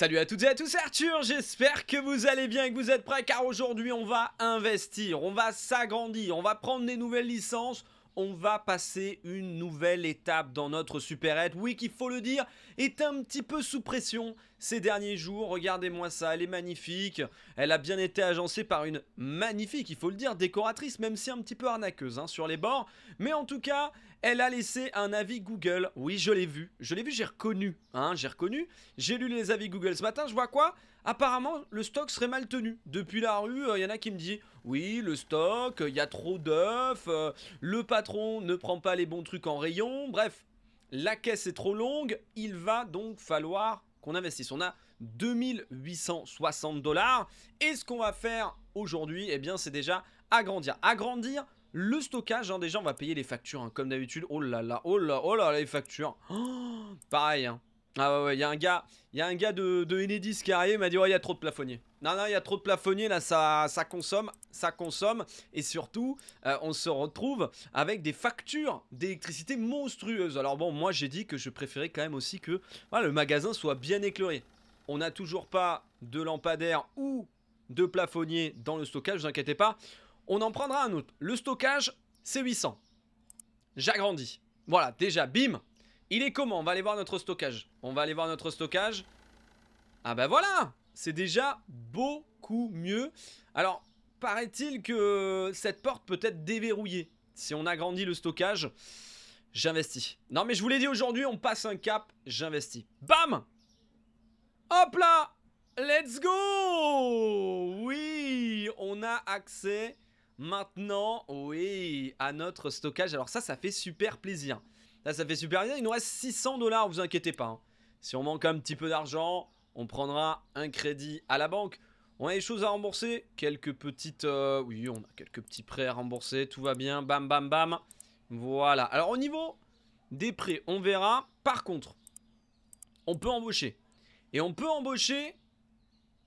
Salut à toutes et à tous, Arthur, j'espère que vous allez bien et que vous êtes prêts car aujourd'hui on va investir, on va s'agrandir, on va prendre des nouvelles licences, on va passer une nouvelle étape dans notre superette. Oui, qu'il faut le dire, est un petit peu sous pression ces derniers jours. Regardez-moi ça, elle est magnifique. Elle a bien été agencée par une magnifique, il faut le dire, décoratrice, même si un petit peu arnaqueuse hein, sur les bords. Mais en tout cas, elle a laissé un avis Google. Oui, je l'ai vu. Je l'ai vu, j'ai reconnu. Hein, j'ai reconnu. J'ai lu les avis Google ce matin. Je vois quoi Apparemment, le stock serait mal tenu. Depuis la rue, euh, il y en a qui me disent oui, le stock, il y a trop d'œufs, euh, le patron ne prend pas les bons trucs en rayon, bref, la caisse est trop longue, il va donc falloir qu'on investisse. On a 2860 dollars et ce qu'on va faire aujourd'hui, eh bien, c'est déjà agrandir. Agrandir le stockage, hein. déjà, on va payer les factures, hein, comme d'habitude. Oh là là, oh là, oh là, les factures. Oh, pareil, hein. Ah ouais, il y a un gars, y a un gars de, de Enedis qui est arrivé, m'a dit, ouais il y a trop de plafonniers. Non, non, il y a trop de plafonniers, là, ça, consomme, ça consomme. Et surtout, euh, on se retrouve avec des factures d'électricité monstrueuses. Alors bon, moi, j'ai dit que je préférais quand même aussi que le magasin soit bien éclairé. On n'a toujours pas de lampadaire ou de plafonnier dans le stockage, vous inquiétez pas. On en prendra un autre. Le stockage, c'est 800. J'agrandis. Voilà, déjà, bim, il est comment On va aller voir notre stockage. On va aller voir notre stockage. Ah bah voilà C'est déjà beaucoup mieux. Alors, paraît-il que cette porte peut être déverrouillée. Si on agrandit le stockage, j'investis. Non mais je vous l'ai dit aujourd'hui, on passe un cap, j'investis. Bam Hop là Let's go Oui On a accès maintenant, oui, à notre stockage. Alors ça, ça fait super plaisir. Là, ça fait super bien. Il nous reste 600 dollars, vous inquiétez pas. Hein. Si on manque un petit peu d'argent, on prendra un crédit à la banque. On a des choses à rembourser. Quelques petites... Euh, oui, on a quelques petits prêts à rembourser. Tout va bien. Bam, bam, bam. Voilà. Alors, au niveau des prêts, on verra. Par contre, on peut embaucher. Et on peut embaucher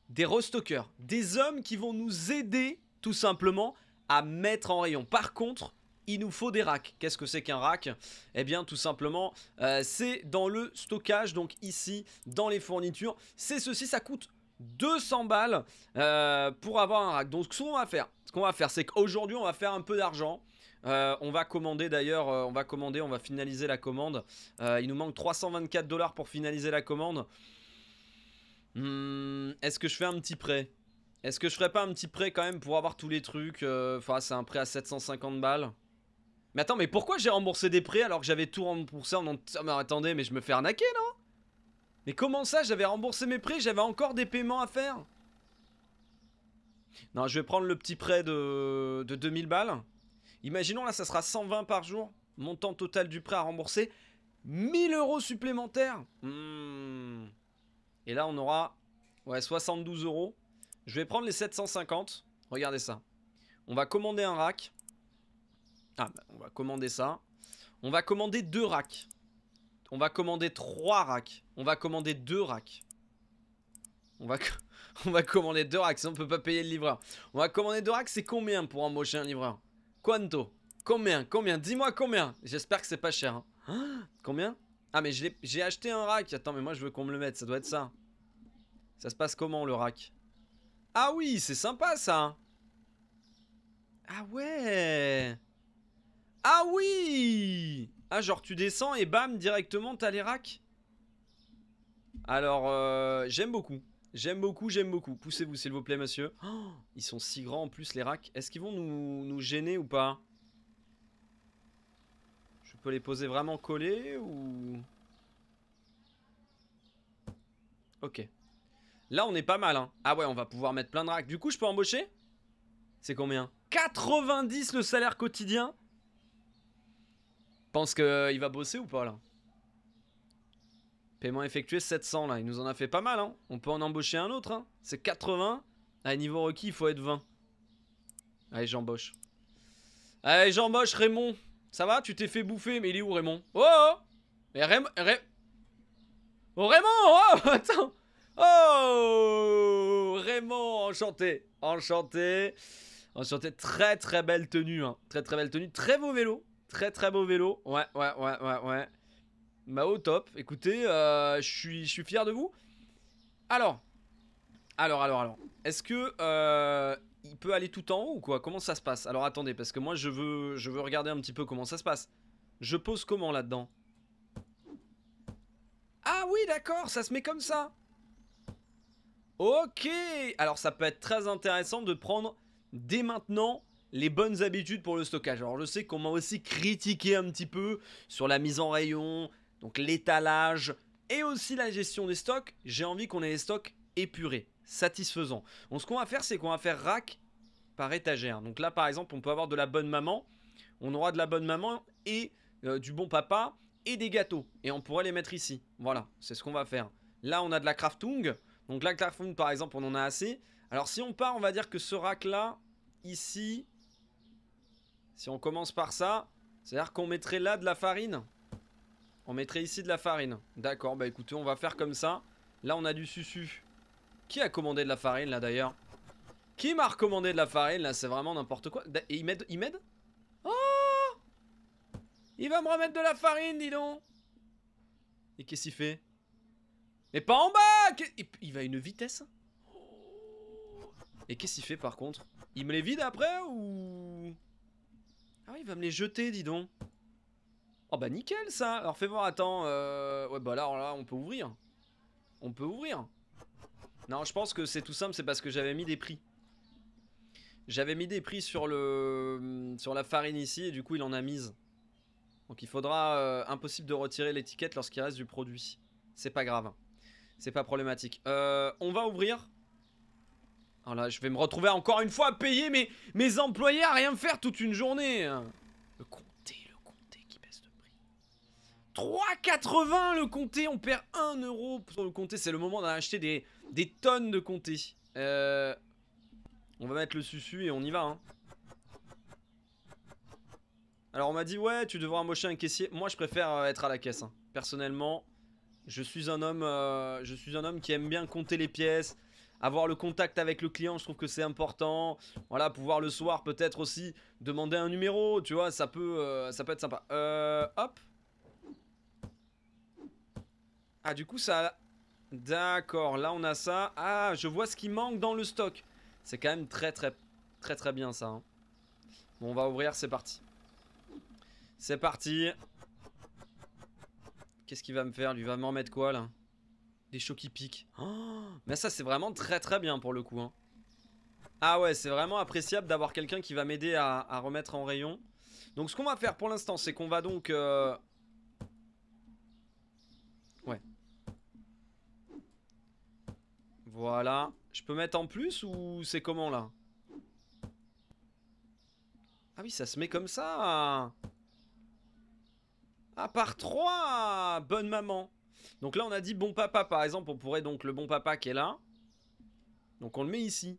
des restockers. Des hommes qui vont nous aider, tout simplement, à mettre en rayon. Par contre, il nous faut des racks. Qu'est-ce que c'est qu'un rack Eh bien tout simplement, euh, c'est dans le stockage, donc ici, dans les fournitures. C'est ceci, ça coûte 200 balles euh, pour avoir un rack. Donc ce qu'on va faire, ce qu'on va faire, c'est qu'aujourd'hui on va faire un peu d'argent. Euh, on va commander d'ailleurs, on va commander, on va finaliser la commande. il nous manque 324 dollars pour finaliser la commande. Hmm, est-ce que je fais un petit prêt Est-ce que je ferais pas un petit prêt quand même pour avoir tous les trucs Enfin, c'est un prêt à 750 balles. Mais attends, mais pourquoi j'ai remboursé des prêts alors que j'avais tout remboursé en... Ah, mais attendez, mais je me fais arnaquer, non Mais comment ça, j'avais remboursé mes prêts, j'avais encore des paiements à faire Non, je vais prendre le petit prêt de, 2000 balles. Imaginons, là, ça sera 120 par jour. Montant total du prêt à rembourser. 1000 euros supplémentaires hmm. Et là, on aura ouais, 72 euros. Je vais prendre les 750. Regardez ça. On va commander un rack. Ah, bah, on va commander ça. On va commander deux racks. On va commander trois racks. On va commander deux racks. On va, on va commander deux racks, on peut pas payer le livreur. On va commander deux racks, c'est combien pour embaucher un livreur Quanto Combien Combien Dis-moi combien J'espère que c'est pas cher. Hein. combien Ah mais j'ai acheté un rack. Attends, mais moi je veux qu'on me le mette, ça doit être ça. Ça se passe comment le rack Ah oui, c'est sympa ça. Ah ouais ah oui Ah genre tu descends et bam directement t'as les racks Alors euh, j'aime beaucoup. J'aime beaucoup, j'aime beaucoup. Poussez-vous s'il vous plaît monsieur. Oh, ils sont si grands en plus les racks. Est-ce qu'ils vont nous, nous, gêner ou pas Je peux les poser vraiment collés ou... Ok. Là on est pas mal hein. Ah ouais on va pouvoir mettre plein de racks. Du coup je peux embaucher C'est combien 90 le salaire quotidien Pense qu'il euh, va bosser ou pas là Paiement effectué 700 là, il nous en a fait pas mal hein. On peut en embaucher un autre hein. C'est 80. À niveau requis, il faut être 20. Allez, j'embauche. Allez, j'embauche Raymond. Ça va Tu t'es fait bouffer, mais il est où Raymond oh, oh, oh, Mais Raymond... Oh Raymond Oh, oh Attends Oh Raymond, enchanté Enchanté Enchanté, très très belle tenue, hein. très très belle tenue, très beau vélo, Très très beau vélo. Ouais, ouais, ouais, ouais, ouais. Bah au top. Écoutez, euh, je suis fier de vous. Alors, alors, alors, alors. Est-ce que euh, il peut aller tout en haut ou quoi Comment ça se passe Alors attendez, parce que moi je veux je veux regarder un petit peu comment ça se passe. Je pose comment là-dedans Ah oui, d'accord, ça se met comme ça. Ok. Alors ça peut être très intéressant de prendre dès maintenant les bonnes habitudes pour le stockage. Alors je sais qu'on m'a aussi critiqué un petit peu sur la mise en rayon, donc l'étalage et aussi la gestion des stocks. J'ai envie qu'on ait les stocks épurés, satisfaisants. Donc ce qu'on va faire, c'est qu'on va faire rack par étagère. Donc là par exemple, on peut avoir de la bonne maman, on aura de la bonne maman et euh, du bon papa et des gâteaux et on pourrait les mettre ici. Voilà, c'est ce qu'on va faire. Là, on a de la craftung. Donc la craftung par exemple, on en a assez. Alors si on part, on va dire que ce rack là ici, si on commence par ça, c'est-à-dire qu'on mettrait là de la farine On mettrait ici de la farine. D'accord, bah écoutez, on va faire comme ça. Là, on a du susu. Qui a commandé de la farine, là, d'ailleurs Qui m'a recommandé de la farine, là C'est vraiment n'importe quoi. Et il m'aide Il m'aide Oh Il va me remettre de la farine, dis donc Et qu'est-ce qu'il fait Mais pas en bas Il va à une vitesse Et qu'est-ce qu'il fait, par contre Il me les vide après, ou... Ah oui, il va me les jeter, dis donc. Oh bah nickel ça Alors fais voir, attends. Euh, ouais bah là, là, on peut ouvrir. On peut ouvrir. Non, je pense que c'est tout simple, c'est parce que j'avais mis des prix. J'avais mis des prix sur le hum, sur la farine ici et du coup il en a mise. Donc il faudra euh, impossible de retirer l'étiquette lorsqu'il reste du produit. C'est pas grave. C'est pas problématique. Euh, on va ouvrir. Alors oh là, je vais me retrouver encore une fois à payer mes, employés à rien faire toute une journée. Hein. Le comté, le comté qui baisse de prix. 3,80 le comté, on perd 1 euro pour le comté. C'est le moment d'en acheter des, tonnes de comté. Euh, on va mettre le susu et on y va. Hein. Alors on m'a dit, ouais, tu devras embaucher un caissier. Moi, je préfère euh, être à la caisse. Hein. Personnellement, je suis un homme, euh, je suis un homme qui aime bien compter les pièces avoir le contact avec le client, je trouve que c'est important. Voilà, pouvoir le soir peut-être aussi demander un numéro, tu vois, ça peut, euh, ça peut être sympa. Euh, hop. Ah, du coup, ça... D'accord, là on a ça. Ah, je vois ce qui manque dans le stock. C'est quand même très très très très bien ça. Hein. Bon, on va ouvrir, c'est parti. C'est parti. Qu'est-ce qu'il va me faire Lui va m'en mettre quoi là des chocs qui piquent. Oh, mais ça, c'est vraiment très très bien pour le coup. Hein. Ah ouais, c'est vraiment appréciable d'avoir quelqu'un qui va m'aider à, remettre en rayon. Donc ce qu'on va faire pour l'instant, c'est qu'on va donc... Euh, ouais. Voilà. Je peux mettre en plus ou c'est comment là Ah oui, ça se met comme ça Ah, par 3 Bonne maman donc là, on a dit bon papa, par exemple, on pourrait donc le bon papa qui est là. Donc on le met ici.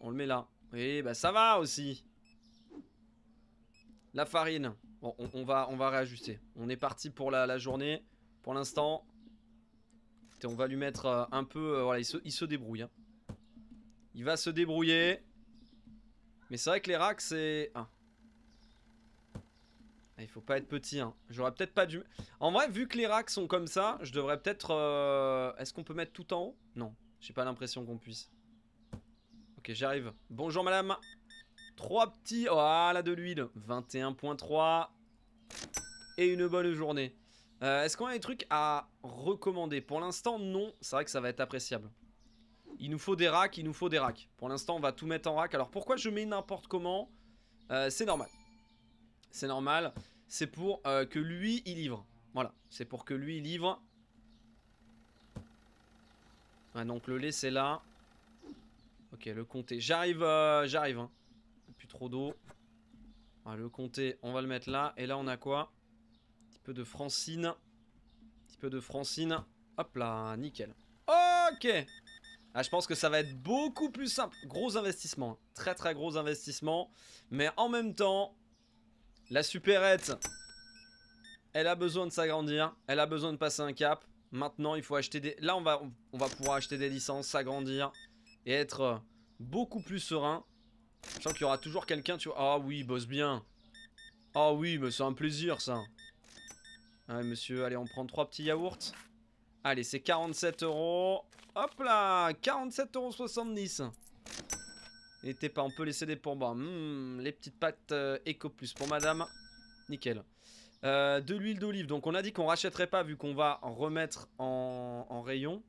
on le met là. et bah ça va aussi. La farine. Bon, on, va, on va réajuster. On est parti pour la, journée. Pour l'instant, on va lui mettre euh, un peu... Euh, voilà, il se, débrouille. Hein. Il va se débrouiller. Mais c'est vrai que les racks, c'est... Il faut pas être petit, hein. J'aurais peut-être pas dû... En vrai, vu que les racks sont comme ça, je devrais peut-être... Euh, est-ce qu'on peut mettre tout en haut Non, j'ai pas l'impression qu'on puisse. Ok, j'arrive. Bonjour, madame. Trois petits... Voilà, de l'huile. 21.3. Et une bonne journée. Euh, est-ce qu'on a des trucs à recommander Pour l'instant, non. C'est vrai que ça va être appréciable. Il nous faut des racks, il nous faut des racks. Pour l'instant, on va tout mettre en rack. Alors, pourquoi je mets n'importe comment euh, C'est normal. C'est normal c'est pour euh, que lui, il livre. Voilà, c'est pour que lui, il livre. donc le lait, c'est là. Ok, le comté. J'arrive, euh, j'arrive. Hein. Plus trop d'eau. le comté, on va le mettre là. Et là, on a quoi Un petit peu de Francine. Un petit peu de Francine. Hop là, nickel. Ok ah, je pense que ça va être beaucoup plus simple. Gros investissement. Hein. Très, très gros investissement. Mais en même temps, la supérette, elle a besoin de s'agrandir, elle a besoin de passer un cap. Maintenant, il faut acheter des... Là, on va, on va pouvoir acheter des licences, s'agrandir et être euh, beaucoup plus serein. sens qu'il y aura toujours quelqu'un, tu Ah oui, bosse bien. Ah oui, mais c'est un plaisir, ça. Ouais, monsieur, allez, on prend trois petits yaourts. Allez, c'est 47 euros. Hop là 47,70 euros. N'était pas, on peut laisser des pourboires. Hmm, les petites pâtes euh, EcoPlus Plus pour madame. Nickel. Euh, de l'huile d'olive. Donc on a dit qu'on rachèterait pas vu qu'on va en remettre en, rayon.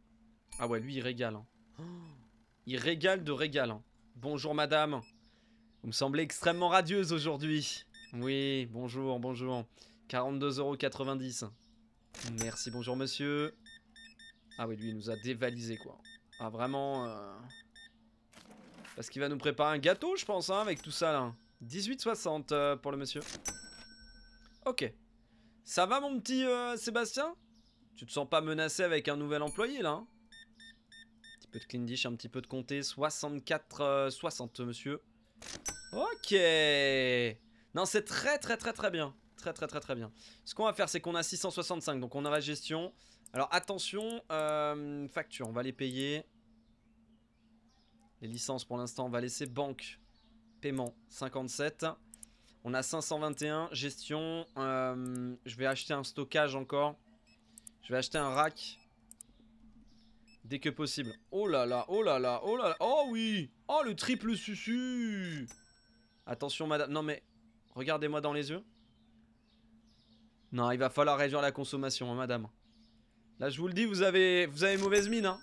Ah ouais, lui il régale. Hein. il régale de régale. Hein. Bonjour madame. Vous me semblez extrêmement radieuse aujourd'hui. Oui, bonjour, bonjour. 42,90€. Merci, bonjour monsieur. Ah oui, lui il nous a dévalisé quoi. Ah vraiment... Euh, parce qu'il va nous préparer un gâteau, je pense, hein, avec tout ça, là. 18,60 euh, pour le monsieur. Ok. Ça va, mon petit euh, Sébastien Tu te sens pas menacé avec un nouvel employé, là Un hein petit peu de clean dish, un petit peu de comté. 64,60, 60, euh, monsieur. Ok. Non, c'est très, très, très, très bien. Très, très, très, très bien. Ce qu'on va faire, c'est qu'on a 665, donc on a la gestion. Alors, attention, facture, on va les payer. Les licences pour l'instant, on va laisser banque, paiement 57. On a 521, gestion, euh, je vais acheter un stockage encore. Je vais acheter un rack dès que possible. Oh là là, oh là là, oh là là, oh oui Oh le triple susu Attention madame, non mais regardez-moi dans les yeux. Non, il va falloir réduire la consommation hein, madame. Là je vous le dis, vous avez, vous avez mauvaise mine hein.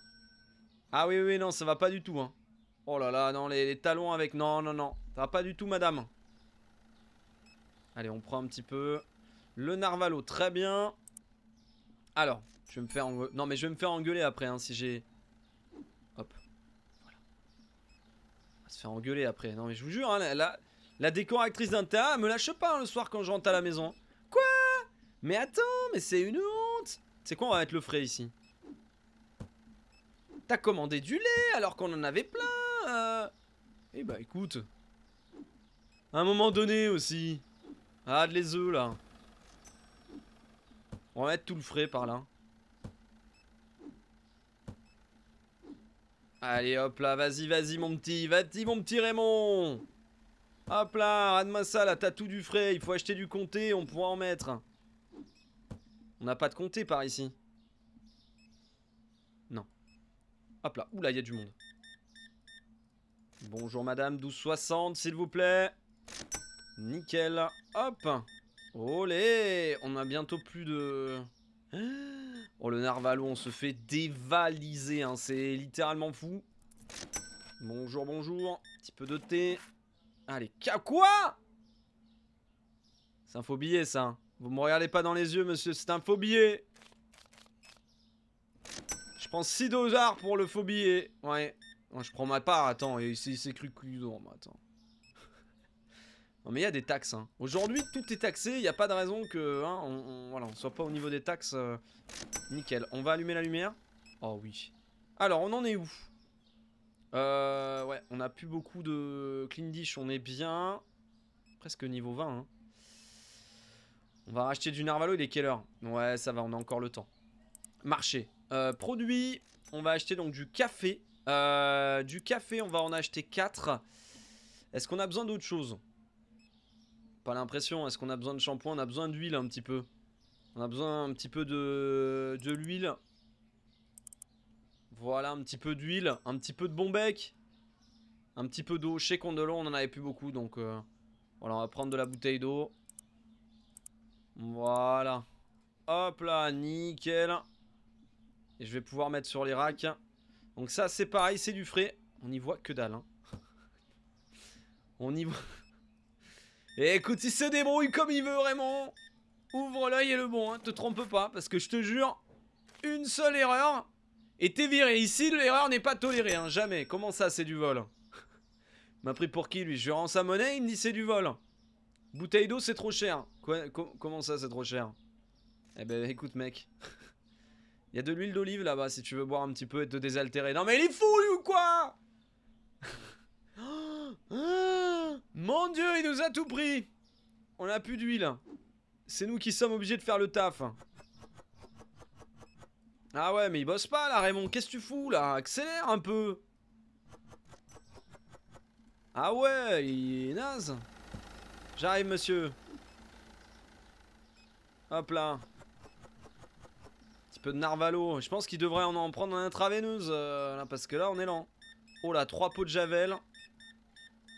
Ah oui oui non, ça va pas du tout hein. Oh là là, non, les, talons avec... Non, non, non. Ça va pas du tout, madame. Allez, on prend un petit peu. Le narvalo, très bien. Alors, je vais me faire engueuler. Non, mais je vais me faire engueuler après, hein, si j'ai... Hop. Voilà. On va se faire engueuler après. Non, mais je vous jure, hein, la, la, d'un théâtre ne me lâche pas hein, le soir quand je rentre à la maison. Quoi Mais attends, mais c'est une honte C'est quoi, on va mettre le frais ici T'as commandé du lait alors qu'on en avait plein eh bah écoute. À un moment donné aussi. Ah, de les œufs là. On va mettre tout le frais par là. Allez hop là, vas-y, vas-y mon petit, vas-y mon petit Raymond Hop là, rade-moi ça là, t'as tout du frais, il faut acheter du comté, on pourra en mettre. On n'a pas de comté par ici. Non. Hop là, oula, il y a du monde. Bonjour madame, 12,60 s'il vous plaît. Nickel. Hop. Olé On a bientôt plus de... Oh le narvalo, on se fait dévaliser, hein. c'est littéralement fou. Bonjour, bonjour. Petit peu de thé. Allez, quoi C'est un faux billet ça. Hein. Vous me regardez pas dans les yeux monsieur, c'est un faux billet. Je prends 6 dollars pour le faux billet. Ouais, je prends ma part, attends, il s'est cru que... attends. non mais il y a des taxes, hein. Aujourd'hui, tout est taxé, il n'y a pas de raison que, hein, on, on soit pas au niveau des taxes. Euh, nickel, on va allumer la lumière. Oh oui. Alors, on en est où euh, ouais, on a plus beaucoup de clean dish, on est bien. Presque niveau 20, hein. On va racheter du narvalo, il est quelle heure Ouais, ça va, on a encore le temps. Marché. Euh, produit, on va acheter donc du café. Euh, du café, on va en acheter 4. Est-ce qu'on a besoin d'autre chose Pas l'impression. Est-ce qu'on a besoin de shampoing On a besoin d'huile un petit peu. On a besoin un petit peu de, de l'huile. Voilà, un petit peu d'huile. Un petit peu de bon bec. Un petit peu d'eau. Chez Condelon on en avait plus beaucoup. Donc euh, voilà, on va prendre de la bouteille d'eau. Voilà. Hop là, nickel. Et je vais pouvoir mettre sur les racks. Donc ça, c'est pareil, c'est du frais. On n'y voit que dalle. Hein. On y voit... Et eh, écoute, il se débrouille comme il veut, vraiment. Ouvre l'œil et le bon, hein. te trompe pas, parce que je te jure, une seule erreur, et t'es viré. Ici, l'erreur n'est pas tolérée, hein, jamais. Comment ça, c'est du vol M'a pris pour qui, lui Je rends sa monnaie, il me dit c'est du vol. Bouteille d'eau, c'est trop cher. comment ça, c'est trop cher Eh ben, écoute, mec. Il y a de l'huile d'olive là-bas si tu veux boire un petit peu et te désaltérer. Non mais il est fou lui ou quoi ah Mon dieu, il nous a tout pris On a plus d'huile. C'est nous qui sommes obligés de faire le taf. Ah ouais, mais il bosse pas là, Raymond. Qu'est-ce que tu fous là Accélère un peu. Ah ouais, il est naze. J'arrive, monsieur. Hop là petit peu de narvalo. Je pense qu'il devrait en, en prendre un intraveineuse, parce que là, on est lent. Oh là, trois pots de javel.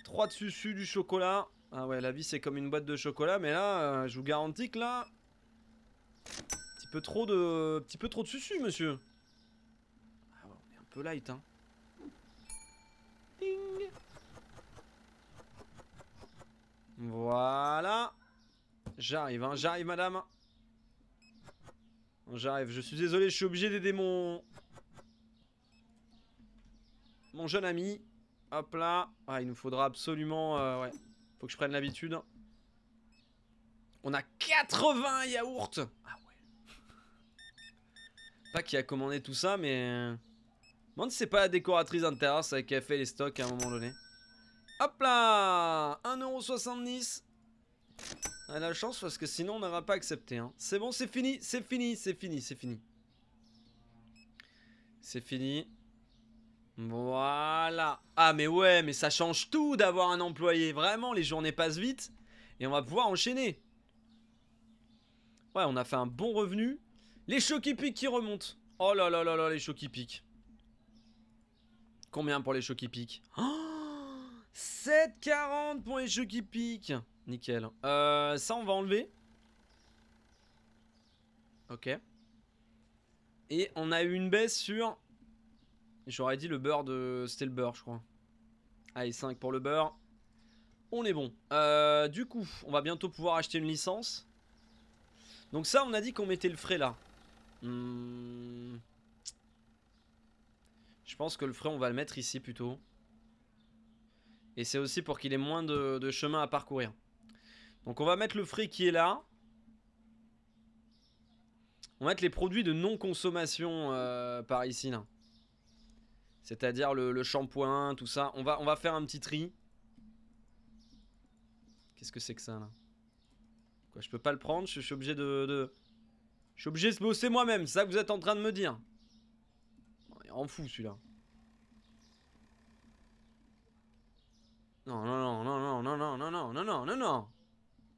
3 de susu, du chocolat. Ah ouais, la vie, c'est comme une boîte de chocolat, mais là, euh, je vous garantis que là... Petit peu trop de... Petit peu trop de susu, monsieur. Ah ouais, on est un peu light, hein. Ding Voilà J'arrive, hein, j'arrive, madame J'arrive, je suis désolé, je suis obligé d'aider mon... Mon jeune ami. Hop là. Ah, il nous faudra absolument... Euh, ouais, faut que je prenne l'habitude. On a 80 yaourts Ah ouais. Pas qui a commandé tout ça, mais... Je si c'est pas la décoratrice terrasse avec qui a fait les stocks à un moment donné. Hop là 1,70€ a la chance parce que sinon on n'aura pas accepté. Hein. C'est bon, c'est fini, c'est fini, c'est fini, c'est fini. C'est fini. Voilà. Ah mais ouais, mais ça change tout d'avoir un employé. Vraiment, les journées passent vite et on va pouvoir enchaîner. Ouais, on a fait un bon revenu. Les chocs piquent qui remontent. Oh là là là là, les chocs piquent Combien pour les chocs qui piquent 7,40 pour les chocs piquent Nickel. Euh, ça, on va enlever. Ok. Et on a eu une baisse sur... J'aurais dit le beurre de... C'était le beurre, je crois. Allez, 5 pour le beurre. On est bon. Euh, du coup, on va bientôt pouvoir acheter une licence. Donc ça, on a dit qu'on mettait le frais là. Hmm. Je pense que le frais, on va le mettre ici plutôt. Et c'est aussi pour qu'il ait moins de chemin à parcourir. Donc on va mettre le frais qui est là. On va mettre les produits de non-consommation par ici. là. C'est-à-dire le, shampoing, tout ça. On va, on va faire un petit tri. Qu'est-ce que c'est que ça là Quoi, je peux pas le prendre, je, suis obligé de, Je suis obligé de se bosser moi-même, c'est ça que vous êtes en train de me dire. Il en fou celui-là. Non, non, non, non, non, non, non, non, non, non, non, non, non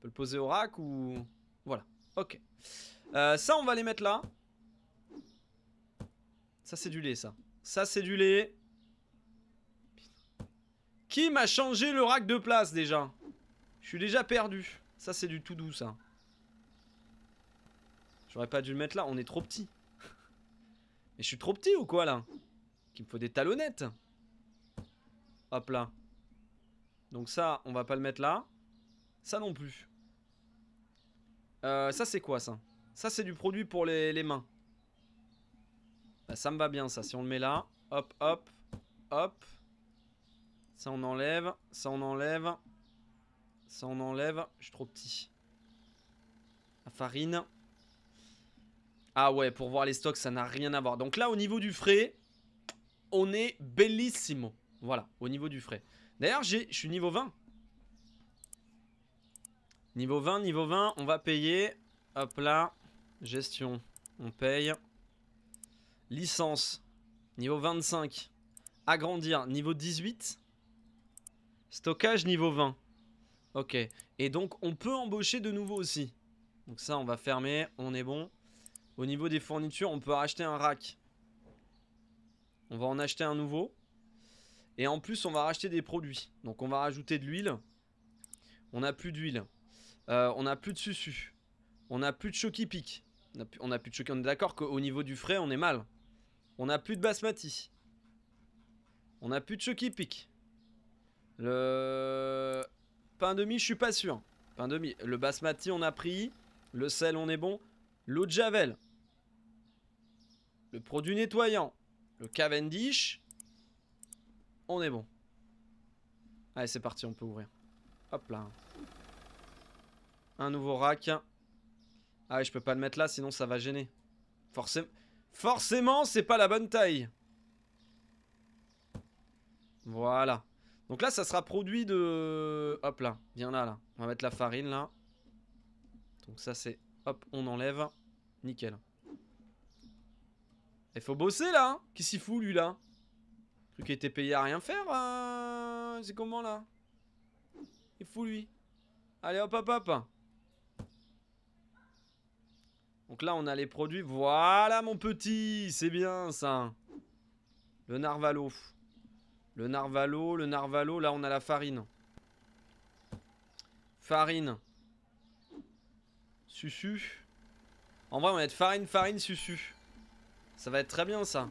peut le poser au rack ou... Voilà, ok. Euh, ça, on va les mettre là. Ça, c'est du lait, ça. Ça, c'est du lait. Qui m'a changé le rack de place, déjà Je suis déjà perdu. Ça, c'est du tout doux, ça. J'aurais pas dû le mettre là, on est trop petit. Mais je suis trop petit ou quoi, là Qu'il me faut des talonnettes. Hop là. Donc ça, on va pas le mettre là. Ça non plus. Euh, ça, c'est quoi, ça Ça, c'est du produit pour les, mains. Bah, ça me va bien, ça. Si on le met là, hop, hop, hop. Ça, on enlève. Ça, on enlève. Ça, on enlève. Je suis trop petit. La farine. Ah ouais, pour voir les stocks, ça n'a rien à voir. Donc là, au niveau du frais, on est bellissimo. Voilà, au niveau du frais. D'ailleurs, je suis niveau 20. Niveau 20, niveau 20, on va payer. Hop là, gestion, on paye. Licence, niveau 25, agrandir, niveau 18. Stockage, niveau 20. Ok, et donc on peut embaucher de nouveau aussi. Donc ça, on va fermer, on est bon. Au niveau des fournitures, on peut racheter un rack. On va en acheter un nouveau. Et en plus, on va racheter des produits. Donc on va rajouter de l'huile. On n'a plus d'huile. Euh, on n'a plus de susu. On n'a plus de choki pique. On n'a plus de choki. On est d'accord qu'au niveau du frais, on est mal. On n'a plus de basmati. On n'a plus de choki pique. Le pain demi, je suis pas sûr. Pain demi. Le basmati, on a pris. Le sel, on est bon. L'eau de javel. Le produit nettoyant. Le Cavendish. On est bon. Allez, c'est parti, on peut ouvrir. Hop là. Un nouveau rack. Ah je peux pas le mettre là, sinon ça va gêner. Forcément, Forcément, c'est pas la bonne taille. Voilà. Donc là, ça sera produit de... Hop là, viens là, là. On va mettre la farine, là. Donc ça, c'est... Hop, on enlève. Nickel. Il faut bosser, là Qui hein. Qu'est-ce qu'il fout, lui, là Truc qui était payé à rien faire euh, C'est comment, là Il fout, lui. Allez, hop, hop, hop donc là, on a les produits. Voilà, mon petit C'est bien, ça. Le narvalo. Le narvalo, le narvalo. Là, on a la farine. Farine. Susu. En vrai, on va être farine, farine, susu. Ça va être très bien, ça.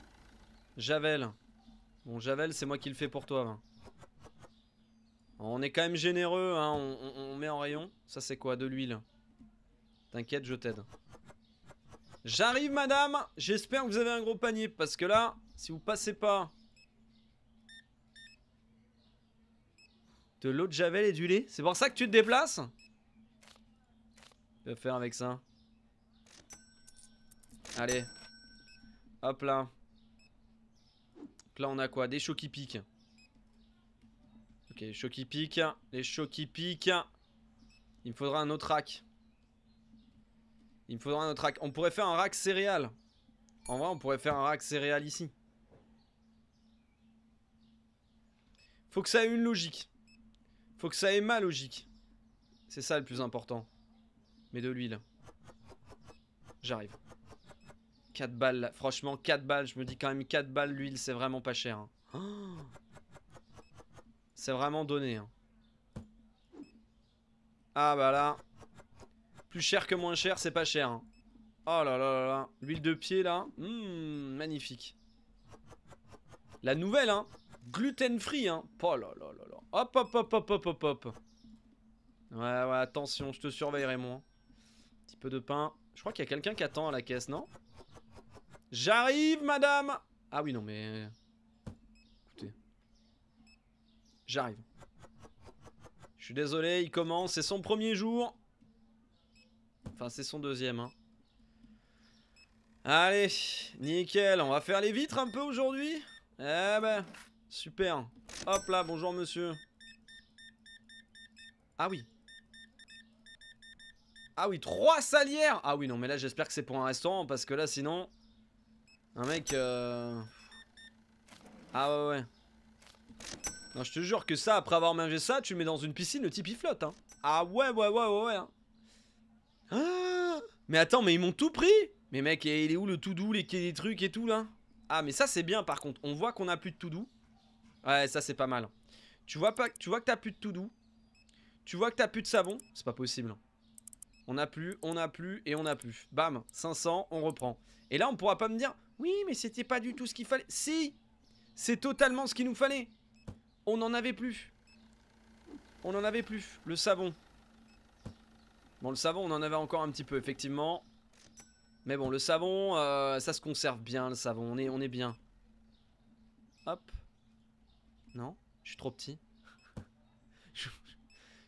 Javel. Bon, Javel, c'est moi qui le fais pour toi. On est quand même généreux, hein. on met en rayon. Ça, c'est quoi De l'huile. T'inquiète, je t'aide. J'arrive, madame. J'espère que vous avez un gros panier. Parce que là, si vous passez pas... De l'eau de javel et du lait C'est pour ça que tu te déplaces Que faire avec ça Allez. Hop là. Donc là, on a quoi Des chocs qui piquent. Ok, les chocs qui piquent. Les chocs qui piquent. Il me faudra un autre rack. Il me faudra un autre rack. On pourrait faire un rack céréal. En vrai, on pourrait faire un rack céréal ici. Faut que ça ait une logique. Faut que ça ait ma logique. C'est ça le plus important. Mais de l'huile. J'arrive. 4 balles, franchement 4 balles, je me dis quand même 4 balles l'huile, c'est vraiment pas cher. Hein. c'est vraiment donné. Hein. Ah bah là, plus cher que moins cher, c'est pas cher. Hein. Oh là là là là. L'huile de pied là. Mmh, magnifique. La nouvelle, hein. Gluten free, hein. Oh là là là là. Hop hop hop hop hop hop hop. Ouais, ouais, attention, je te surveillerai, moi. Petit peu de pain. Je crois qu'il y a quelqu'un qui attend à la caisse, non J'arrive, madame Ah oui, non, mais... Écoutez. J'arrive. Je suis désolé, il commence, c'est son premier jour c'est son deuxième. Hein. Allez, nickel. On va faire les vitres un peu aujourd'hui. Eh ben, super. Hop là, bonjour monsieur. Ah oui. Ah oui, trois salières Ah oui, non, mais là, j'espère que c'est pour un restaurant, parce que là, sinon... Un mec... Euh, ah ouais, ouais. Non, je te jure que ça, après avoir mangé ça, tu mets dans une piscine, le type, il flotte, hein. Ah ouais, ouais, ouais, ouais, ouais. Hein. Ah mais attends, mais ils m'ont tout pris Mais mec, il est où le tout doux, les, trucs et tout là Ah, mais ça c'est bien par contre. On voit qu'on a plus de tout doux. Ouais, ça c'est pas mal. Tu vois, pas, tu vois que t'as plus de tout doux. Tu vois que t'as plus de savon. C'est pas possible. On a plus, on a plus et on a plus. Bam, 500, on reprend. Et là, on pourra pas me dire Oui, mais c'était pas du tout ce qu'il fallait. Si C'est totalement ce qu'il nous fallait. On en avait plus. On en avait plus. Le savon. Bon, le savon, on en avait encore un petit peu, effectivement. Mais bon, le savon, euh, ça se conserve bien, le savon. On est, on est bien. Hop. Non, je suis trop petit. je,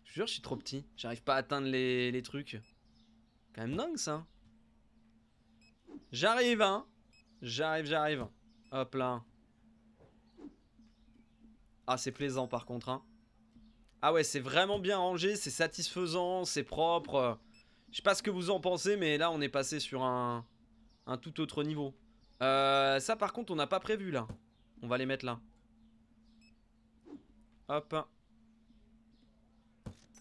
je jure, je suis trop petit. J'arrive pas à atteindre les, les trucs. Quand même dingue, ça. Hein. J'arrive, hein. J'arrive, j'arrive. Hop là. Ah, c'est plaisant, par contre, hein. Ah ouais, c'est vraiment bien rangé, c'est satisfaisant, c'est propre. Je sais pas ce que vous en pensez, mais là, on est passé sur un, tout autre niveau. Euh, ça, par contre, on n'a pas prévu, là. On va les mettre là. Hop.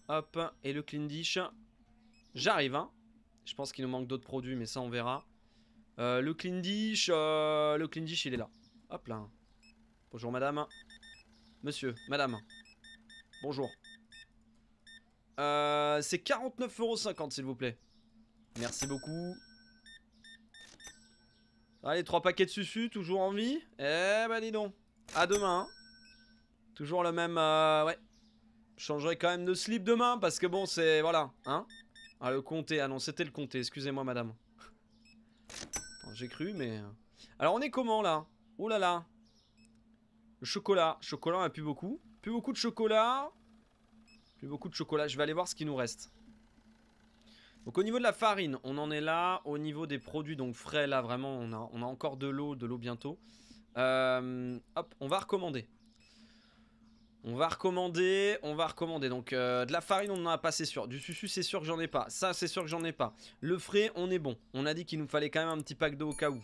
Hop. Et le clean dish. J'arrive, hein. Je pense qu'il nous manque d'autres produits, mais ça, on verra. Euh, le clean dish, euh, le clean dish, il est là. Hop là. Bonjour, madame. Monsieur, madame. Bonjour. Euh, c'est 49,50€ s'il vous plaît. Merci beaucoup. Allez, trois paquets de susu, toujours en vie. Eh ben dis donc. À demain. Hein. Toujours le même... Euh, ouais. Je changerai quand même de slip demain parce que bon, c'est... Voilà, hein. Ah, le comté. Ah non, c'était le comté. Excusez-moi, madame. J'ai cru, mais... Euh. Alors, on est comment, là Oh là là. Le chocolat. Chocolat, on a plus beaucoup. Plus beaucoup de chocolat. Plus beaucoup de chocolat. Je vais aller voir ce qu'il nous reste. Donc au niveau de la farine, on en est là. Au niveau des produits donc frais, là vraiment, on a, encore de l'eau, de l'eau bientôt. Euh, hop, on va recommander. On va recommander, on va recommander. Donc euh, de la farine, on en a pas, c'est sûr. Du susu, c'est sûr que j'en ai pas. Ça, c'est sûr que j'en ai pas. Le frais, on est bon. On a dit qu'il nous fallait quand même un petit pack d'eau au cas où.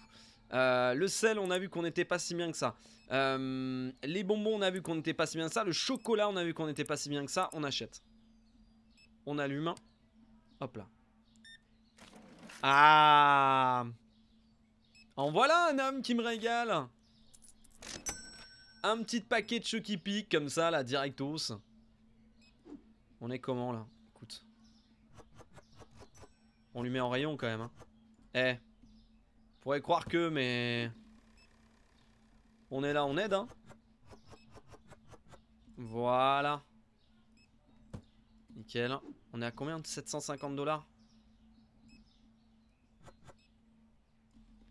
Euh, le sel, on a vu qu'on n'était pas si bien que ça. Euh, les bonbons, on a vu qu'on n'était pas si bien que ça. Le chocolat, on a vu qu'on n'était pas si bien que ça. On achète. On allume. Hop là. Ah En voilà un homme qui me régale Un petit paquet de Chucky comme ça, là, directos. On est comment, là Écoute. On lui met en rayon, quand même. Hein. Eh pourrait croire que, mais... On est là, on aide, hein. Voilà. Nickel. On est à combien de 750 dollars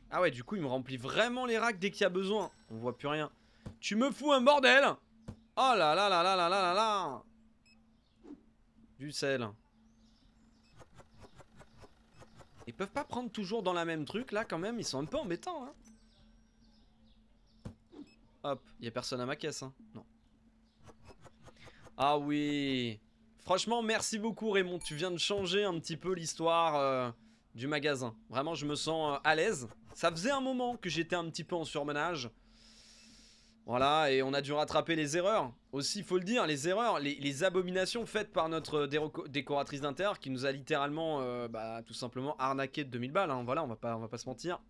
Ah ouais, du coup, il me remplit vraiment les racks dès qu'il y a besoin. On voit plus rien. Tu me fous un bordel Oh là là là là là là là là Du sel. Ils peuvent pas prendre toujours dans la même truc, là, quand même. Ils sont un peu embêtants, hein. Hop, y a personne à ma caisse, hein. Non. Ah oui Franchement, merci beaucoup, Raymond. Tu viens de changer un petit peu l'histoire euh, du magasin. Vraiment, je me sens euh, à l'aise. Ça faisait un moment que j'étais un petit peu en surmenage. Voilà, et on a dû rattraper les erreurs. Aussi, il faut le dire, les erreurs, les, abominations faites par notre euh, décoratrice d'intérieur qui nous a littéralement, euh, bah, tout simplement arnaqué de 2000 balles. Hein. Voilà, on va pas, on va pas se mentir.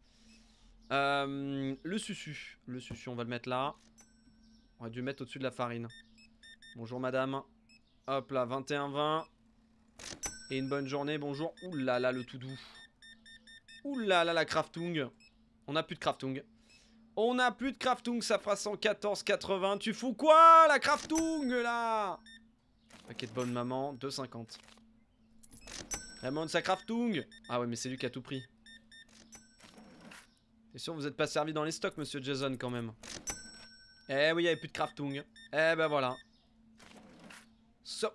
Euh, le susu. Le susu, on va le mettre là. On a dû le mettre au-dessus de la farine. Bonjour, madame. Hop là, 21-20. Et une bonne journée, bonjour. Ouh là là, le tout doux. Ouh là là, la craftung. On n'a plus de craftung. On a plus de Kraftung, ça fera 114,80. Tu fous quoi la Kraftung là Paquet de bonne maman, 2,50. La maman sa Kraftung Ah ouais, mais c'est lui qui a tout pris. C'est sûr, vous n'êtes pas servi dans les stocks, monsieur Jason, quand même. Eh oui, il n'y avait plus de Kraftung. Eh ben voilà.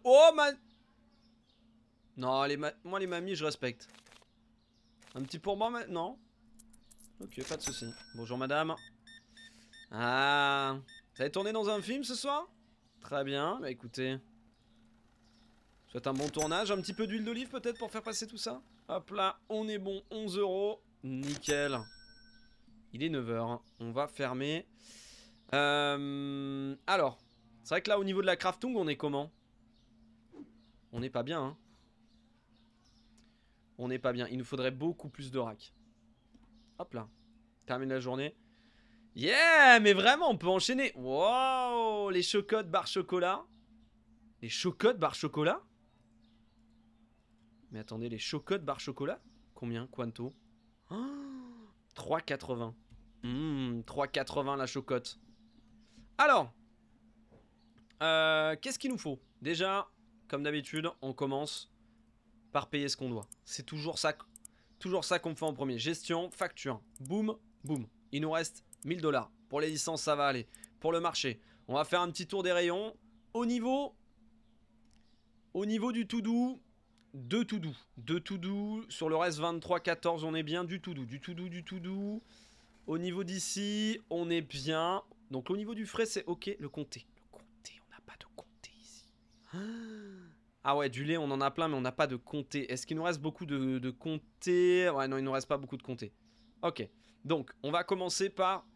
oh, man... Non, les moi, les mamies, je respecte. Un petit pour moi, maintenant Ok, pas de souci. Bonjour, madame. Ah, ça être tourner dans un film ce soir Très bien, bah écoutez. Soit un bon tournage, un petit peu d'huile d'olive peut-être pour faire passer tout ça Hop là, on est bon, 11 euros, nickel. Il est 9h, on va fermer. Euh, alors, c'est vrai que là au niveau de la craftung, on est comment On n'est pas bien, hein On n'est pas bien, il nous faudrait beaucoup plus de racks. Hop là, termine la journée. Yeah, mais vraiment, on peut enchaîner. Wow, les chocottes bar chocolat. Les chocottes bar chocolat Mais attendez, les chocottes bar chocolat Combien Quanto 3,80. 3,80 hmm, la chocotte. Alors, euh, qu'est-ce qu'il nous faut Déjà, comme d'habitude, on commence par payer ce qu'on doit. C'est toujours ça, toujours ça qu'on fait en premier. Gestion, facture. Boum, boum. Il nous reste 1000 dollars. Pour les licences, ça va aller. Pour le marché, on va faire un petit tour des rayons. Au niveau, au niveau du tout doux, De tout doux. de tout doux. Sur le reste, 23, 14, on est bien. Du tout doux, du tout doux, du tout doux. Au niveau d'ici, on est bien. Donc au niveau du frais, c'est ok. Le comté. Le comté, on n'a pas de comté ici. Ah ouais, du lait, on en a plein, mais on n'a pas de comté. Est-ce qu'il nous reste beaucoup de, de comté Ouais, non, il nous reste pas beaucoup de comté. Ok. Donc, on va commencer par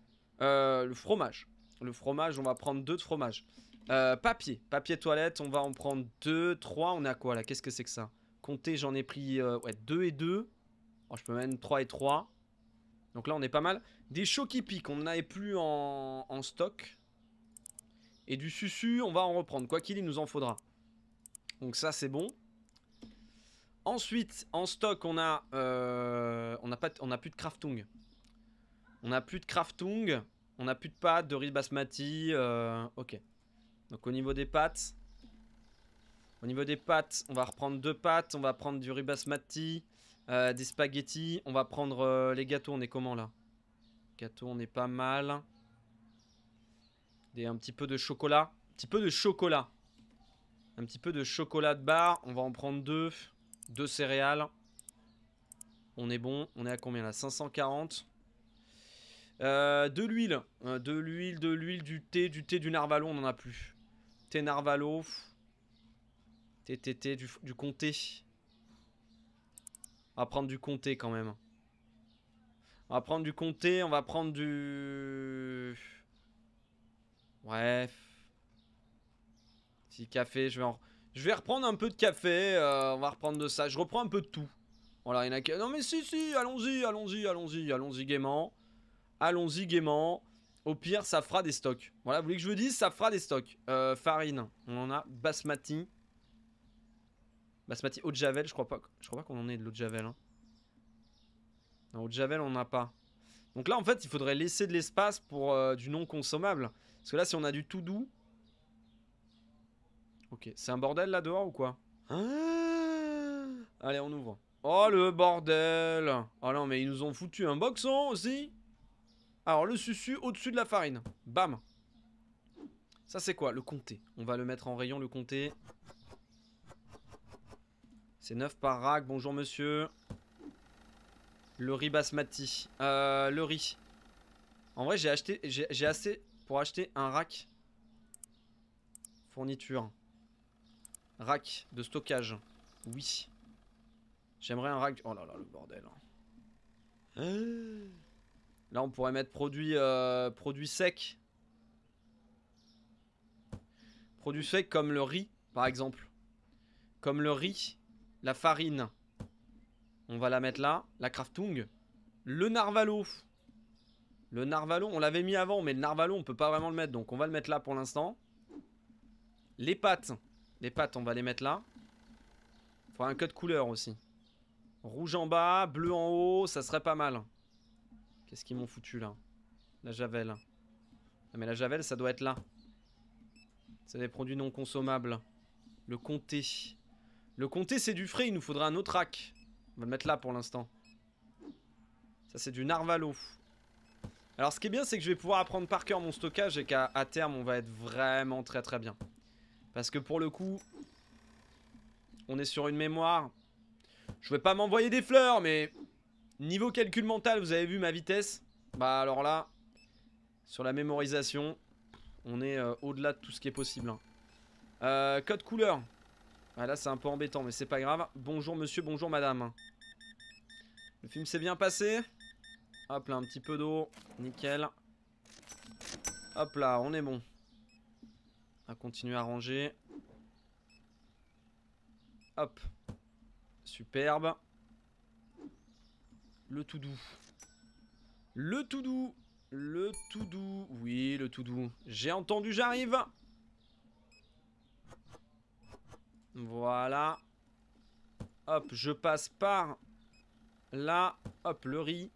euh, le fromage. Le fromage, on va prendre deux de fromage. Euh, papier. Papier toilette, on va en prendre deux, trois. On a quoi là Qu'est-ce que c'est que ça Comptez, j'en ai pris euh, ouais, deux et deux. Oh, je peux même 3 et 3. Donc là, on est pas mal. Des chocs qui piquent, on n'en plus en, en, stock. Et du susu, on va en reprendre. Quoi qu'il, il nous en faudra. Donc ça, c'est bon. Ensuite, en stock, on a, on n'a pas, on plus de craftung. On n'a plus de Kraftung, on n'a plus de pâtes, de riz euh, ok. Donc au niveau des pâtes, au niveau des pâtes, on va reprendre deux pâtes, on va prendre du riz euh, des spaghettis, on va prendre euh, les gâteaux, on est comment là Gâteaux, on est pas mal. Des, un petit peu de chocolat, un petit peu de chocolat. Un petit peu de chocolat de bar. on va en prendre deux, deux céréales. On est bon, on est à combien là 540 euh, de l'huile. Hein, de l'huile, de l'huile, du thé, du thé, du narvalo, on en a plus. Thé narvalo. Thé, du, du comté. On va prendre du comté quand même. On va prendre du comté, on va prendre du... Bref. Petit café, je vais Je vais reprendre un peu de café, euh, on va reprendre de ça. Je reprends un peu de tout. Voilà, il a Non mais si, si, allons-y, allons-y, allons-y, allons-y gaiement. Allons-y gaiement. Au pire, ça fera des stocks. Voilà, vous voulez que je vous dise, ça fera des stocks. Euh, farine, on en a. Basmati. Basmati, eau de javel, je crois pas, je crois pas qu'on en ait de l'eau de javel. Hein. eau de javel, on n'a pas. Donc là, en fait, il faudrait laisser de l'espace pour euh, du non consommable. Parce que là, si on a du tout doux... Ok, c'est un bordel là dehors ou quoi ah. Allez, on ouvre. Oh, le bordel Oh non, mais ils nous ont foutu un boxon aussi alors, le susu au-dessus de la farine. Bam. Ça, c'est quoi Le comté. On va le mettre en rayon, le comté. C'est neuf par rack. Bonjour, monsieur. Le riz basmati. Euh, le riz. En vrai, j'ai acheté, j'ai assez pour acheter un rack. Fourniture. Rack de stockage. Oui. J'aimerais un rack... Oh là là, le bordel. Hein. Ah. Là, on pourrait mettre produit, euh, produit sec. Produit sec comme le riz, par exemple. Comme le riz, la farine. On va la mettre là. La craftung. Le narvalo. Le narvalo, on l'avait mis avant, mais le narvalo, on peut pas vraiment le mettre. Donc, on va le mettre là pour l'instant. Les pâtes. Les pâtes, on va les mettre là. Il Faudra un code couleur aussi. Rouge en bas, bleu en haut, ça serait pas mal. Qu'est-ce qu'ils m'ont foutu là La javel. Non mais la javel, ça doit être là. C'est des produits non consommables. Le comté. Le comté, c'est du frais. Il nous faudra un autre rack. On va le mettre là pour l'instant. Ça, c'est du narvalo. Alors, ce qui est bien, c'est que je vais pouvoir apprendre par cœur mon stockage et qu'à terme, on va être vraiment très très bien. Parce que pour le coup, on est sur une mémoire. Je vais pas m'envoyer des fleurs, mais Niveau calcul mental, vous avez vu ma vitesse Bah alors là, sur la mémorisation, on est euh, au-delà de tout ce qui est possible. Hein. Euh, code couleur. Ah, là, c'est un peu embêtant, mais c'est pas grave. Bonjour monsieur, bonjour madame. Le film s'est bien passé. Hop là, un petit peu d'eau. Nickel. Hop là, on est bon. On va continuer à ranger. Hop. Superbe. Le tout doux. Le tout doux. Le tout doux. Oui, le tout doux. J'ai entendu, j'arrive. Voilà. Hop, je passe par là. Hop, le riz.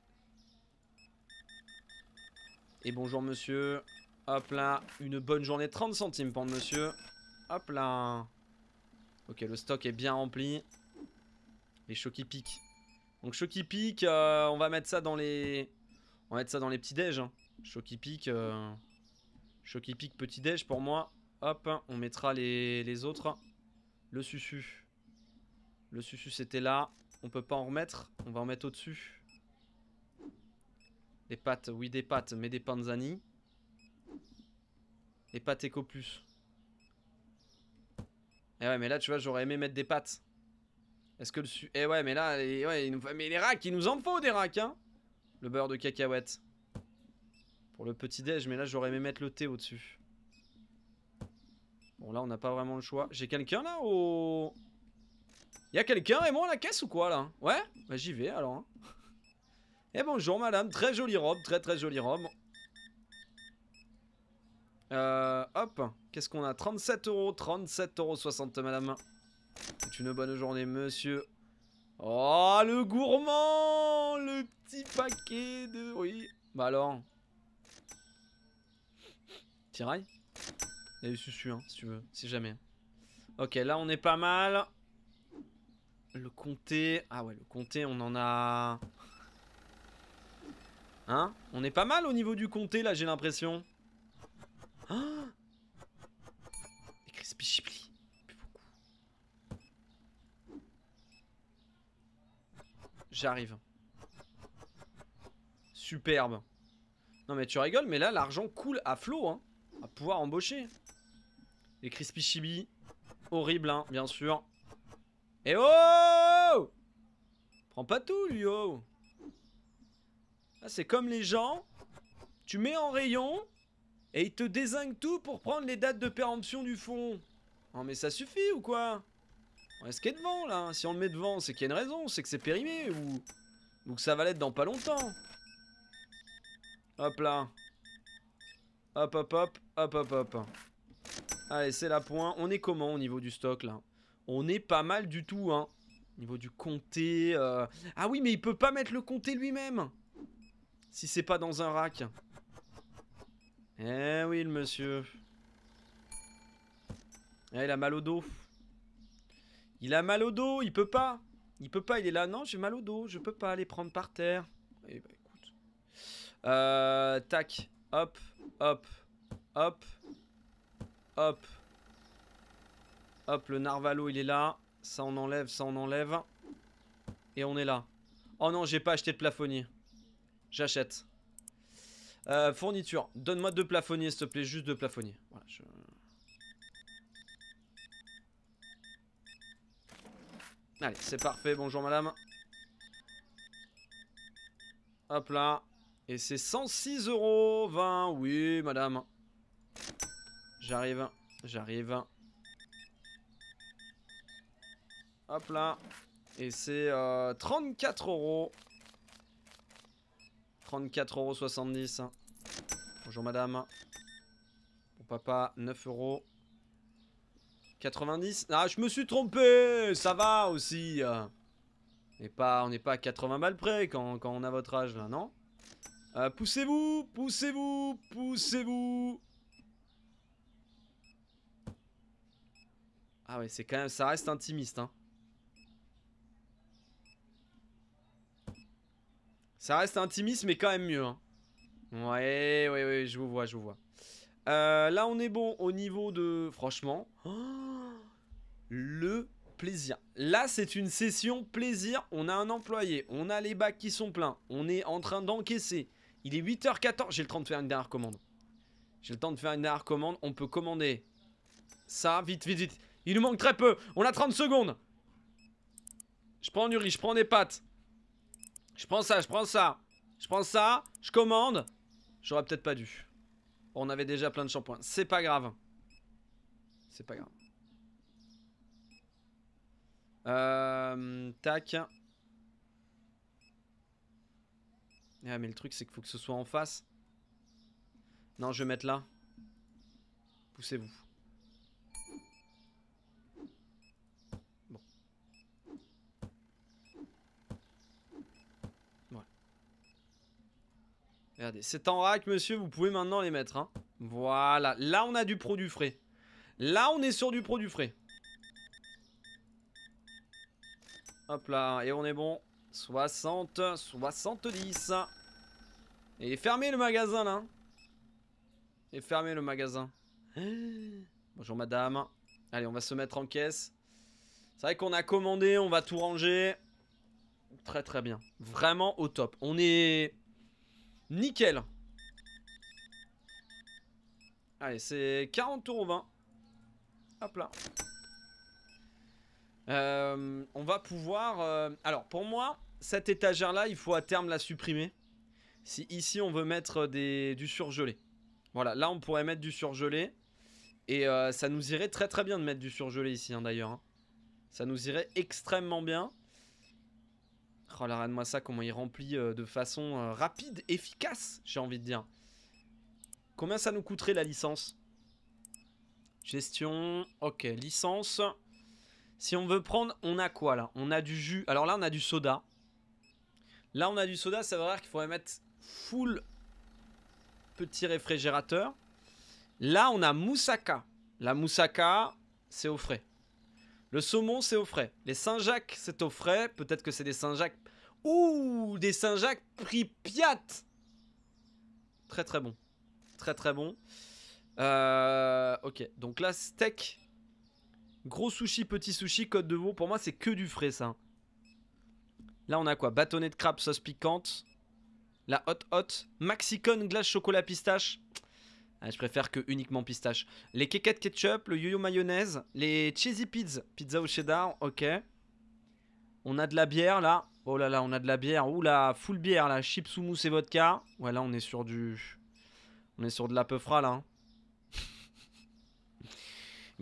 Et bonjour, monsieur. Hop là. Une bonne journée. 30 centimes pour monsieur. Hop là. Ok, le stock est bien rempli. Les chocs qui piquent. Donc Shoki Peak, euh, on va mettre ça dans les... On va ça dans les petits déj. Hein. Euh, Peak, petit déj pour moi. Hop, on mettra les, autres. Le susu. Le susu c'était là. On peut pas en remettre. On va en mettre au-dessus. Des pâtes, oui des pâtes, mais des panzani. Les pâtes éco plus. Et eh ouais, mais là tu vois, j'aurais aimé mettre des pâtes. Est-ce que le su... Eh ouais, mais là, les... il nous... mais les racks, il nous en faut des racks, hein Le beurre de cacahuète. Pour le petit-déj, mais là, j'aurais aimé mettre le thé au-dessus. Bon, là, on n'a pas vraiment le choix. J'ai quelqu'un, là, au... Y'a quelqu'un, et à la caisse ou quoi, là Ouais Bah, j'y vais, alors. Et hein. Eh bonjour, madame. Très jolie robe, très très jolie robe. Euh, hop, qu'est-ce qu'on a 37 euros, 37,60 euros madame une bonne journée, monsieur. Oh, le gourmand Le petit paquet de... Oui, bah alors... Tiraille Il y a susu, hein, si tu veux, si jamais. Ok, là, on est pas mal. Le comté... Ah ouais, le comté, on en a... Hein On est pas mal au niveau du comté, là, j'ai l'impression. Ah Crispy J'arrive. Superbe. Non mais tu rigoles, mais là l'argent coule à flot, hein. À pouvoir embaucher. Les crispy chibi. Horrible, hein, bien sûr. Et eh oh Prends pas tout, lui, oh ah, C'est comme les gens, tu mets en rayon, et ils te désinguent tout pour prendre les dates de péremption du fond. Non mais ça suffit ou quoi est ce qu'il est devant, là. Hein. Si on le met devant, c'est qu'il y a une raison. C'est que c'est périmé ou... Ou que ça va l'être dans pas longtemps. Hop là. Hop, hop, hop. Hop, hop, hop. Allez, c'est la pointe. On est comment au niveau du stock, là On est pas mal du tout, hein. Au niveau du comté... Euh. Ah oui, mais il peut pas mettre le comté lui-même Si c'est pas dans un rack. Eh oui, le monsieur. Eh, il a mal au dos. Il a mal au dos, il peut pas. Il peut pas, il est là. Non, j'ai mal au dos, je peux pas aller prendre par terre. Et eh bah ben, écoute. Euh, tac. Hop, hop, hop, hop. Hop, le narvalo, il est là. Ça, on enlève, ça, on enlève. Et on est là. Oh non, j'ai pas acheté de plafonnier. J'achète. Euh, fourniture. Donne-moi deux plafonniers, s'il te plaît. Juste deux plafonniers. Voilà, je, Allez, c'est parfait. Bonjour, madame. Hop là. Et c'est 106 euros Oui, madame. J'arrive. J'arrive. Hop là. Et c'est 34 euh, euros. 34 euros Bonjour, madame. Pour papa, 9 euros. 90 Ah, je me suis trompé Ça va aussi On pas, on n'est pas à 80 balles près quand, on a votre âge, là, non euh, Poussez-vous Poussez-vous Poussez-vous Ah ouais, c'est quand même... Ça reste intimiste, hein. Ça reste intimiste, mais quand même mieux, hein. Ouais, ouais, ouais, je vous vois, je vous vois. Euh, là, on est bon au niveau de... Franchement... le plaisir. Là, c'est une session plaisir. On a un employé. On a les bacs qui sont pleins. On est en train d'encaisser. Il est 8h14. J'ai le temps de faire une dernière commande. J'ai le temps de faire une dernière commande. On peut commander ça. Vite, vite, vite. Il nous manque très peu. On a 30 secondes. Je prends du riz. Je prends des pâtes. Je prends ça. Je prends ça. Je prends ça. Je commande. J'aurais peut-être pas dû. On avait déjà plein de shampoings. C'est pas grave. C'est pas grave. Euh, tac. Ah, mais le truc, c'est qu'il faut que ce soit en face. Non, je vais mettre là. Poussez-vous. Regardez, c'est en rack, monsieur, vous pouvez maintenant les mettre. Hein. Voilà, là on a du produit frais. Là on est sur du produit frais. Hop là, et on est bon. 60, 70. Et fermez le magasin là. Hein. Et fermez le magasin. Bonjour madame. Allez, on va se mettre en caisse. C'est vrai qu'on a commandé, on va tout ranger. Très très bien. Vraiment au top. On est... Nickel. Allez, c'est 40 tours 20. Hop là. Euh, on va pouvoir... Euh, alors, pour moi, cette étagère-là, il faut à terme la supprimer. Si ici, on veut mettre des, du surgelé. Voilà, là, on pourrait mettre du surgelé. Et euh, ça nous irait très très bien de mettre du surgelé ici, hein, d'ailleurs. Hein. Ça nous irait extrêmement bien. Oh, regarde-moi ça, comment il remplit euh, de façon euh, rapide, efficace, j'ai envie de dire. Combien ça nous coûterait la licence Gestion, ok, licence. Si on veut prendre, on a quoi là On a du jus, alors là on a du soda. Là on a du soda, ça veut dire qu'il faudrait mettre full petit réfrigérateur. Là on a moussaka. La moussaka, c'est au frais. Le saumon, c'est au frais. Les Saint-Jacques, c'est au frais. Peut-être que c'est des Saint-Jacques... Ouh Des Saint-Jacques piat Très très bon. Très très bon. Euh, ok, donc là, steak. Gros sushi, petit sushi, côte de veau. Pour moi, c'est que du frais, ça. Là, on a quoi Bâtonnet de crabe, sauce piquante. La hot hot. Maxicon, glace, chocolat, pistache. Ah, je préfère que uniquement pistache. Les kékettes ketchup, le yoyo mayonnaise, les cheesy pizzas, pizza au cheddar, ok. On a de la bière là. Oh là là, on a de la bière. oula la full bière là, chips, mousse et vodka. Ouais, là on est sur du. On est sur de la peufra là.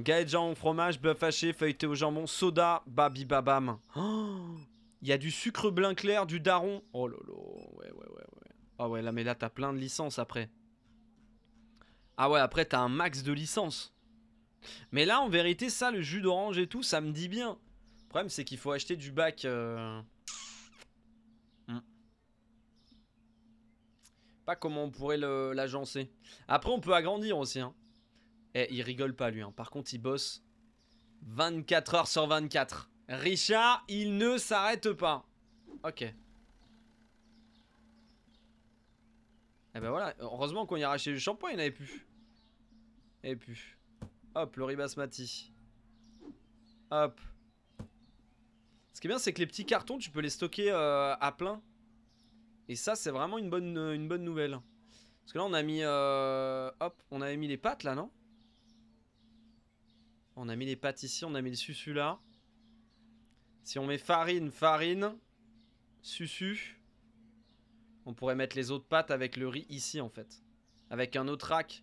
Hein. fromage, bœuf haché, feuilleté au jambon, soda, babi babam. Il y a du sucre blanc clair, du daron. Oh là, ouais, ouais, ouais, ouais. Ah ouais, là, mais là, t'as plein de licences après. Ah ouais, après, t'as un max de licence. Mais là, en vérité, ça, le jus d'orange et tout, ça me dit bien. Le problème, c'est qu'il faut acheter du bac... Euh, hmm. Pas comment on pourrait l'agencer. Après, on peut agrandir aussi. Hein. Eh, il rigole pas, lui. Hein. Par contre, il bosse 24 heures sur 24. Richard, il ne s'arrête pas. Ok. Et eh ben voilà, heureusement qu'on y a racheté du shampoing, il n'avait plus. Il avait plus. hop, le ribasmati. Hop. Ce qui est bien, c'est que les petits cartons, tu peux les stocker euh, à plein. Et ça, c'est vraiment une bonne, une bonne nouvelle. Parce que là, on a mis... Euh, hop, on avait mis les pâtes, là, non On a mis les pâtes ici, on a mis le susu là. Si on met farine, farine, susu... On pourrait mettre les autres pâtes avec le riz ici en fait. Avec un autre rack.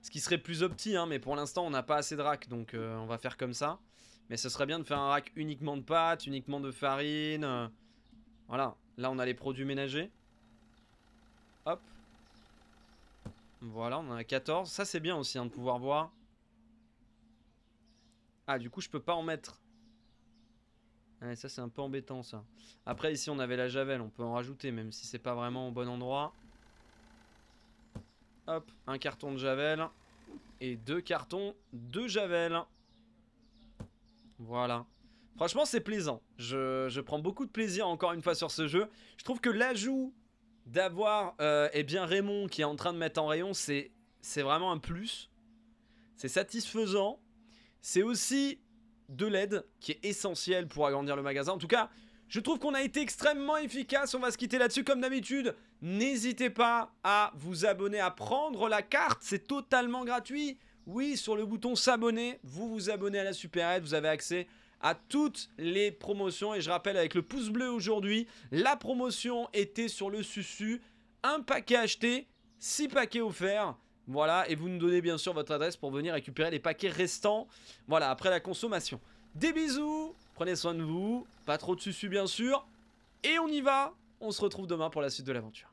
Ce qui serait plus opti, hein, mais pour l'instant on n'a pas assez de rack, donc euh, on va faire comme ça. Mais ce serait bien de faire un rack uniquement de pâtes, uniquement de farine. Euh, voilà, là on a les produits ménagers. Hop. Voilà, on en a 14. Ça c'est bien aussi hein, de pouvoir voir. Ah, du coup je peux pas en mettre ça c'est un peu embêtant ça. Après ici on avait la javel, on peut en rajouter même si c'est pas vraiment au bon endroit. Hop, un carton de javel et deux cartons de javel. Voilà. Franchement c'est plaisant. Je, prends beaucoup de plaisir encore une fois sur ce jeu. Je trouve que l'ajout d'avoir euh, eh bien Raymond qui est en train de mettre en rayon c'est vraiment un plus. C'est satisfaisant. C'est aussi de l'aide qui est essentielle pour agrandir le magasin. En tout cas, je trouve qu'on a été extrêmement efficace. On va se quitter là-dessus comme d'habitude. N'hésitez pas à vous abonner, à prendre la carte. C'est totalement gratuit. Oui, sur le bouton s'abonner, vous vous abonnez à la Aide. Vous avez accès à toutes les promotions. Et je rappelle avec le pouce bleu aujourd'hui, la promotion était sur le susu. Un paquet acheté, six paquets offerts. Voilà, et vous nous donnez bien sûr votre adresse pour venir récupérer les paquets restants. Voilà, après la consommation. Des bisous, prenez soin de vous, pas trop de susu bien sûr. Et on y va, on se retrouve demain pour la suite de l'aventure.